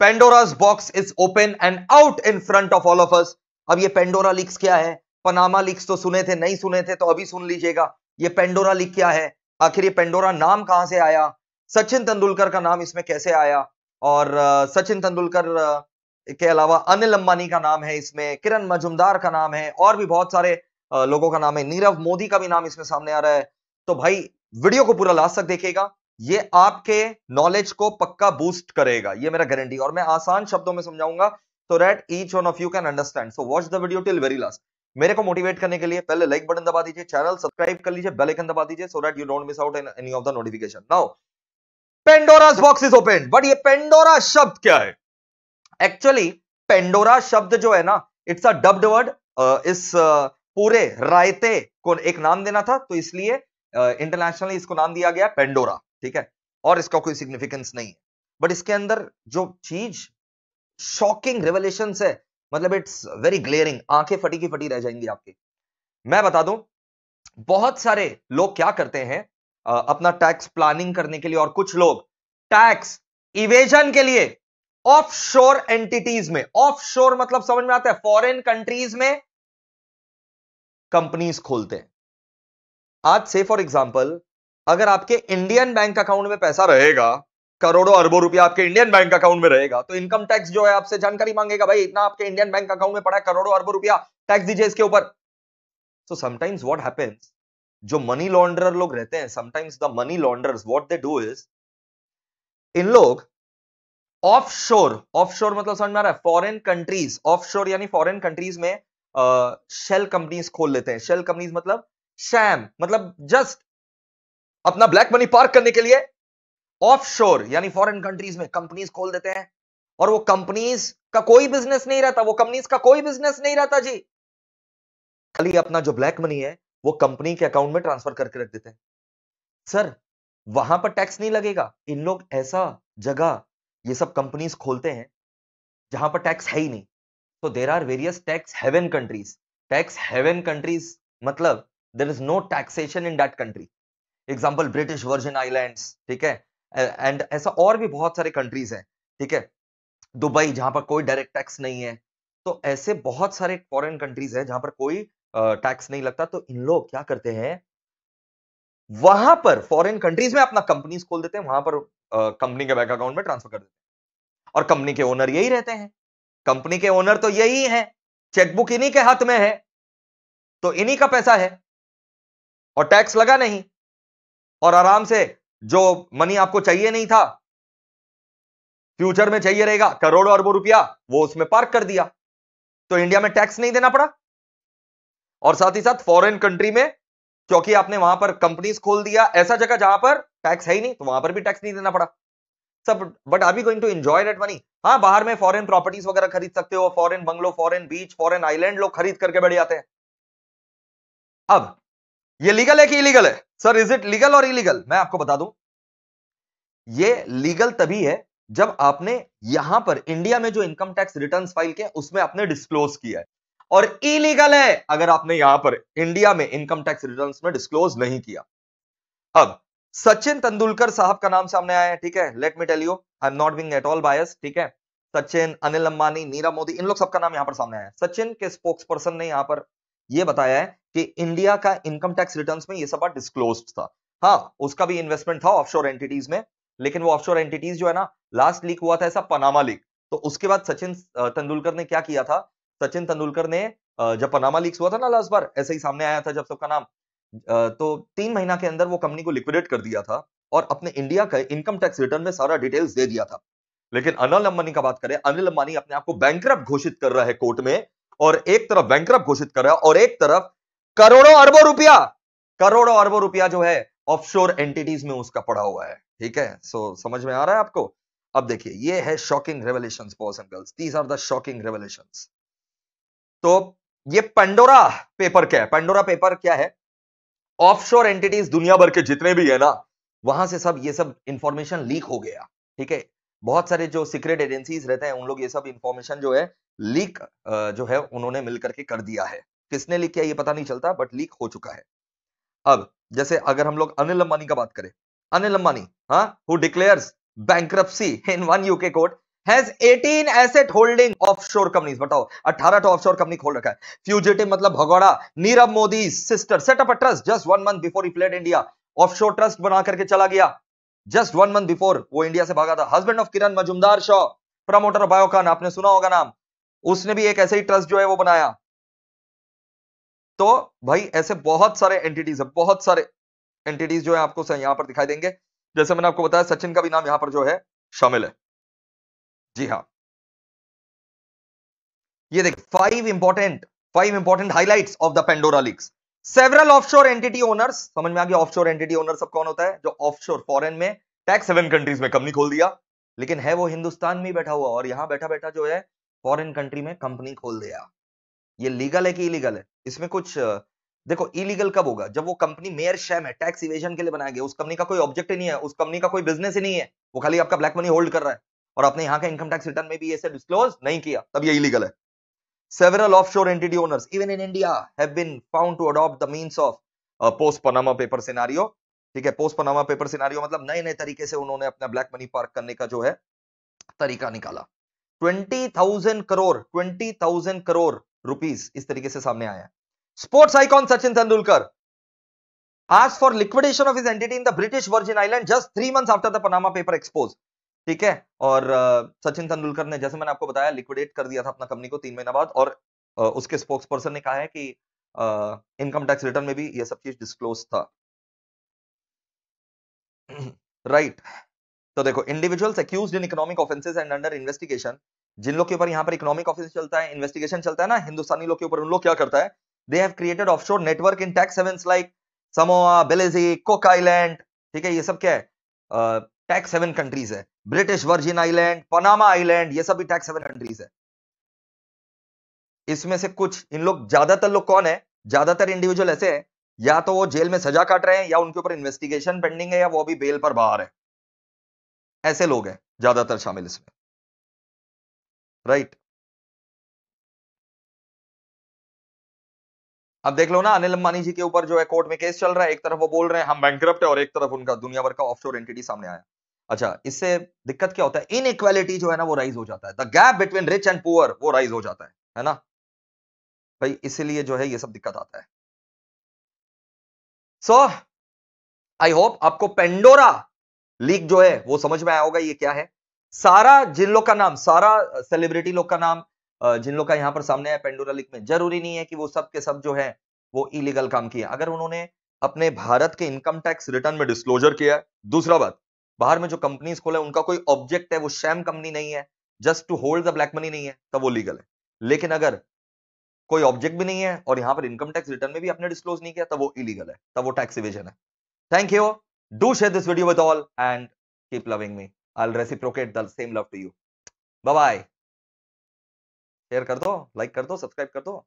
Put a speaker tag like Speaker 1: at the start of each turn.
Speaker 1: Pandora's box is open and out in front of all of us अब ये Pandora leaks क्या है Panama leaks तो सुने थे नहीं सुने थे तो अभी सुन लीजिएगा ये पेंडोरा लीक क्या है आखिर ये पेंडोरा नाम कहां से आया सचिन तेंदुलकर का नाम इसमें कैसे आया और सचिन तेंदुलकर के अलावा अनिल अंबानी का नाम है इसमें किरण मजुमदार का नाम है और भी बहुत सारे लोगों का नाम है नीरव मोदी का भी नाम इसमें सामने आ रहा है तो भाई वीडियो को पूरा लास्ट तक देखिएगा ये आपके नॉलेज को पक्का बूस्ट करेगा ये मेरा गारंटी और मैं आसान शब्दों में समझाऊंगा so that each one of you can understand so watch the video till very last मेरे को मोटिवेट करने के लिए पहले लाइक बटन दबा दीजिए चैनल सब्सक्राइब कर लीजिए बेल आइकन दबा दीजिए so that you don't miss out in any of the notification now Pandora's box is open but ये पेंडोरा शब्द क्या है एक्चुअली पेंडोरा शब्द जो है ना इट्स अ डब्ड वर्ड इस uh, पूरे रायते को एक नाम देना था तो इसलिए इंटरनेशनली uh, इसको नाम दिया गया पेंडोरा ठीक है और इसका कोई सिग्निफिकेंस नहीं है बट इसके अंदर जो चीज शॉकिंग रेवल्यूशन है मतलब इट्स वेरी ग्लेयरिंग आंखें फटी की फटी रह जाएंगी आपकी मैं बता दूं बहुत सारे लोग क्या करते हैं अपना टैक्स प्लानिंग करने के लिए और कुछ लोग टैक्स इवेजन के लिए ऑफशोर एंटिटीज में ऑफशोर मतलब समझ में आता है फॉरेन कंट्रीज में कंपनीज खोलते हैं आज से फॉर एग्जांपल अगर आपके इंडियन बैंक अकाउंट में पैसा रहेगा करोड़ों अरबों रुपया आपके इंडियन बैंक अकाउंट में रहेगा तो इनकम टैक्स जो है आपसे जानकारी मांगेगा भाई इतना आपके इंडियन बैंक अकाउंट में पड़ा है करोड़ों अरबों रुपया टैक्स दीजिए इसके ऊपर सो समटाइम्स व्हाट हैपेंस जो मनी लॉन्ड्रर लोग रहते हैं sometimes the money launderers what they do is in लोग ऑफशोर ऑफशोर मतलब समझ में आ रहा है फॉरेन कंट्रीज ऑफशोर यानी फॉरेन कंट्रीज में शेल कंपनीज खोल लेते हैं शेल कंपनीज मतलब शैम मतलब जस्ट अपना ब्लैक मनी पार्क करने के लिए ऑफशोर यानी फॉरेन कंट्रीज में कंपनीज खोल देते हैं और वो कंपनीज का कोई बिजनेस नहीं रहता वो कंपनीज का कोई बिजनेस नहीं रहता जी खाली अपना जो ब्लैक मनी है वो कंपनी के अकाउंट में ट्रांसफर करके रख देते हैं सर वहां पर टैक्स नहीं लगेगा इन लोग ऐसा जगह ये सब कंपनीज खोलते हैं जहां पर टैक्स है ही नहीं तो there are various tax haven countries tax haven countries मतलब there is no taxation in that country example British Virgin island ठीक है एंड ऐसा और भी बहुत सारे कंट्रीज है ठीक है दुबई जहां पर कोई डायरेक्ट टैक्स नहीं है तो ऐसे बहुत सारे फॉरेन कंट्रीज है जहां पर कोई टैक्स नहीं लगता तो इन लोग क्या करते हैं वहां पर फॉरेन कंट्रीज में अपना कंपनीज खोल देते हैं वहां पर कंपनी के बैंक अकाउंट में ट्रांसफर कर देते हैं और कंपनी के ओनर यही रहते हैं कंपनी के ओनर तो यही है चेकबुक इन्हीं के हाथ में है तो इन्हीं का पैसा है और टैक्स लगा नहीं और आराम से जो मनी आपको चाहिए नहीं था फ्यूचर में चाहिए रहेगा करोड़ों अरबों रुपया वो उसमें पार्क कर दिया तो इंडिया में टैक्स नहीं देना पड़ा और साथ ही साथ फॉरेन कंट्री में क्योंकि आपने वहां पर कंपनीज खोल दिया ऐसा जगह जहां पर टैक्स है ही नहीं तो वहां पर भी टैक्स नहीं देना पड़ा सब but are be going to enjoy that money हाँ बाहर में फॉरेन प्रॉपर्टीज वगैरह खरीद सकते हो foreign bungalow foreign beach foreign island लोग खरीद करके बैठ जाते हैं अब ये लीगल है कि इलीगल है सर इज इट लीगल और इलीगल मैं आपको बता दूं ये लीगल तभी है जब आपने यहां पर इंडिया में जो इनकम टैक्स रिटर्न्स फाइल किया उसमें आपने डिस्क्लोज किया है और इलीगल है अगर आपने यहां पर इंडिया में इनकम टैक्स रिटर्न्स में डिस्क्लोज नहीं किया अब सचिन तेंदुलकर साहब का नाम सामने आया है ठीक है let me tell you I am not being at all bias ठीक है सचिन अनिल अंबानी नीरव मोदी इन लोग सबका नाम यहां पर सामने आया है सचिन के स्पोक्स पर्सन ने यहां पर यह बताया है कि इंडिया का इनकम टैक्स रिटर्न में ये सब डिस्कलोज था हाँ उसका भी इन्वेस्टमेंट था ऑफशोर एंटिटीज में लेकिन वो ऑफशोर एंटिटीज जो है ना लास्ट लीक हुआ था ऐसा पनामा लीक तो उसके बाद सचिन तेंदुलकर ने क्या किया था सचिन तेंदुलकर ने जब पनामा लीक हुआ था ना लास्ट बार ऐसे ही सामने आया था जब सबका नाम तो तीन महीना के अंदर वो कंपनी को लिक्विडेट कर दिया था और अपने इंडिया का इनकम टैक्स रिटर्न में सारा डिटेल्स दे दिया था लेकिन अनिल अंबानी का बात करें अनिल अंबानी अपने आप को बैंक घोषित कर रहा है कोर्ट में और एक तरफ बैंक घोषित कर रहा है और एक तरफ करोड़ों अरबों रुपया करोड़ों अरबों रुपया जो है ऑफशोर एंटिटीज में उसका पड़ा हुआ है ठीक है सो so, समझ में आ रहा है आपको अब देखिए ये है shocking revelation boys and girls these are the shocking revolution तो ये पेंडोरा पेपर क्या है पेंडोरा पेपर क्या है ऑफशोर एंटिटीज दुनिया भर के जितने भी है ना वहां से सब ये सब इंफॉर्मेशन लीक हो गया ठीक है बहुत सारे जो सीक्रेट एजेंसीज रहते हैं उन लोग ये सब इंफॉर्मेशन जो है लीक जो है उन्होंने मिलकर के कर दिया है किसने लीक किया ये पता नहीं चलता बट लीक हो चुका है अब जैसे अगर हम लोग अनिल अंबानी का बात करें अनिल अंबानी हाँ who declares bankruptcy in one UK court Has 18 asset holding offshore companies. बताओ 18 तो offshore company खोल रखा है Fugitive मतलब भगोड़ा Nirav Modi sister set up a trust just one month before he fled India. Offshore trust बना करके चला गया जस्ट वन मंथ बिफोर वो इंडिया से भागा था of of Kiran Mazumdar Shaw promoter Biocon आपने सुना होगा नाम उसने भी एक ऐसे ही ट्रस्ट जो है वो बनाया तो भाई ऐसे बहुत सारे एंटिटीज है बहुत सारे एंटिटीज जो है आपको यहां पर दिखाई देंगे जैसे मैंने आपको बताया सचिन का भी नाम यहां पर जो है शामिल है जी हाँ ये देखिए five important five important highlight of the Pandora leaks several offshore entity owners समझ में आ गया ऑफशोर एंटिटी ओनर सब कौन होता है जो ऑफशोर फॉरेन में टैक्स सेवन कंट्रीज में कंपनी खोल दिया लेकिन है वो हिंदुस्तान में बैठा हुआ और यहां बैठा बैठा जो है फॉरेन कंट्री में कंपनी खोल दिया ये लीगल है कि इलीगल है इसमें कुछ देखो इलीगल कब होगा जब वो कंपनी मेयर शैम है टैक्स इवेजन के लिए बनाया गया उस कंपनी का कोई ऑब्जेक्ट ही नहीं है उस कंपनी का कोई बिजनेस ही नहीं है वो खाली आपका ब्लैक मनी होल्ड कर रहा है और आपने यहाँ का इनकम टैक्स रिटर्न में भी ऐसे डिस्क्लोज नहीं किया तब ये इलीगल है several offshore entity owners even in india have been found to adopt the means of uh, post panama paper scenario ठीक है पोस्ट पनामा पेपर सिनारियो मतलब नए नए तरीके से उन्होंने अपना ब्लैक मनी पार्क करने का जो है तरीका निकाला 20,000 करोड़ 20,000 करोड़ रुपीज इस तरीके से सामने आया स्पोर्ट्स आईकॉन सचिन तेंदुलकर आज for liquidation of his entity in the British Virgin island just three months after the Panama paper expose ठीक है और uh, सचिन तेंदुलकर ने जैसे मैंने आपको बताया लिक्विडेट कर दिया था अपना कंपनी को तीन महीना बाद और uh, उसके स्पोक्स पर्सन ने कहा है कि इनकम टैक्स रिटर्न में भी यह सब चीज डिस्क्लोज था राइट right. तो देखो individuals accused in economic offences and under investigation जिन लोग के ऊपर यहाँ पर इकोनॉमिक ऑफिस चलता है इन्वेस्टिगेशन चलता है ना हिंदुस्तानी लोग के ऊपर उन लोग क्या करता है they have created offshore network in tax havens like Samoa Belize Cook island ठीक है ये सब क्या है टैक्स हेवन कंट्रीज है British Virgin island Panama island ये सब भी टैक्स हेवन कंट्रीज है इसमें से कुछ इन लोग ज्यादातर लोग कौन है ज्यादातर इंडिविजुअल ऐसे है या तो वो जेल में सजा काट रहे हैं या उनके ऊपर इन्वेस्टिगेशन पेंडिंग है या वो भी बेल पर बाहर है ऐसे लोग हैं ज्यादातर शामिल इसमें राइट अब देख लो ना अनिल अंबानी जी के ऊपर जो है कोर्ट में केस चल रहा है एक तरफ वो बोल रहे हैं हम बैंक है और एक तरफ उनका दुनिया भर का ऑफशोर एंटिटी सामने आया अच्छा इससे दिक्कत क्या होता है इनइक्वालिटी जो है ना वो राइज हो जाता है the gap between rich and poor वो राइज हो जाता है है ना भाई इसीलिए जो है ये सब दिक्कत आता है सो आई होप आपको पेंडोरा लीक जो है वो समझ में आया होगा ये क्या है सारा जिन लोग का नाम सारा सेलिब्रिटी लोग का नाम जिन लोग का यहाँ पर सामने है पेंडोरा लिख में जरूरी नहीं है कि वो सब के सब जो है वो इलीगल काम किया अगर उन्होंने अपने भारत के इनकम टैक्स रिटर्न में डिस्क्लोजर किया दूसरा बात बाहर में जो कंपनीज खोले उनका कोई ऑब्जेक्ट है वो शैम कंपनी नहीं है just to hold the black money नहीं है तब वो लीगल है लेकिन अगर कोई ऑब्जेक्ट भी नहीं है और यहाँ पर इनकम टैक्स रिटर्न में भी आपने डिस्क्लोज नहीं किया तब वो इलीगल है तब वो टैक्स इवेजन है thank you do share this video with all and keep loving me I'll reciprocate the same love to you. Bye bye. Share कर दो लाइक कर दो सब्सक्राइब कर दो